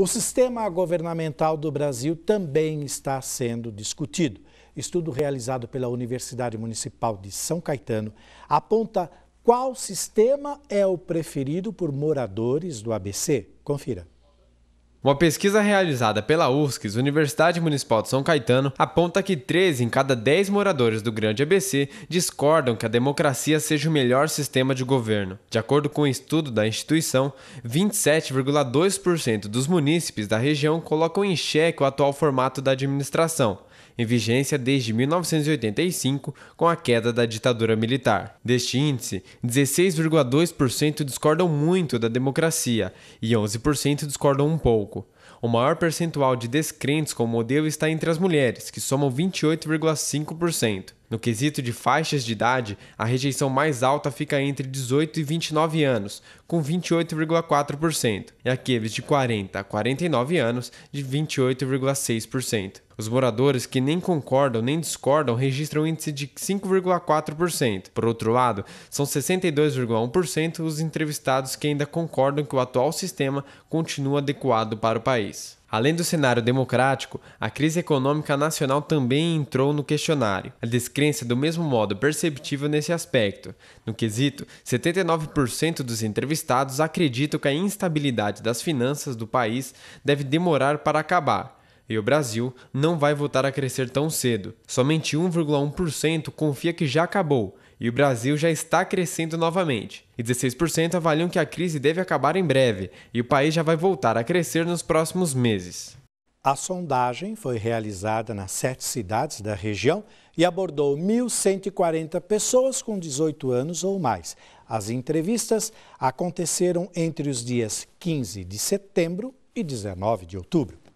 O sistema governamental do Brasil também está sendo discutido. Estudo realizado pela Universidade Municipal de São Caetano aponta qual sistema é o preferido por moradores do ABC. Confira. Uma pesquisa realizada pela URSCS, Universidade Municipal de São Caetano, aponta que 13 em cada 10 moradores do Grande ABC discordam que a democracia seja o melhor sistema de governo. De acordo com um estudo da instituição, 27,2% dos munícipes da região colocam em xeque o atual formato da administração, em vigência desde 1985, com a queda da ditadura militar. Deste índice, 16,2% discordam muito da democracia e 11% discordam um pouco. O maior percentual de descrentes com o modelo está entre as mulheres, que somam 28,5%. No quesito de faixas de idade, a rejeição mais alta fica entre 18 e 29 anos, com 28,4%, e aqueles de 40 a 49 anos, de 28,6%. Os moradores que nem concordam nem discordam registram índice de 5,4%. Por outro lado, são 62,1% os entrevistados que ainda concordam que o atual sistema continua adequado para o país. Além do cenário democrático, a crise econômica nacional também entrou no questionário. A descrença é do mesmo modo perceptível nesse aspecto. No quesito, 79% dos entrevistados acreditam que a instabilidade das finanças do país deve demorar para acabar. E o Brasil não vai voltar a crescer tão cedo. Somente 1,1% confia que já acabou, e o Brasil já está crescendo novamente. E 16% avaliam que a crise deve acabar em breve e o país já vai voltar a crescer nos próximos meses. A sondagem foi realizada nas sete cidades da região e abordou 1.140 pessoas com 18 anos ou mais. As entrevistas aconteceram entre os dias 15 de setembro e 19 de outubro.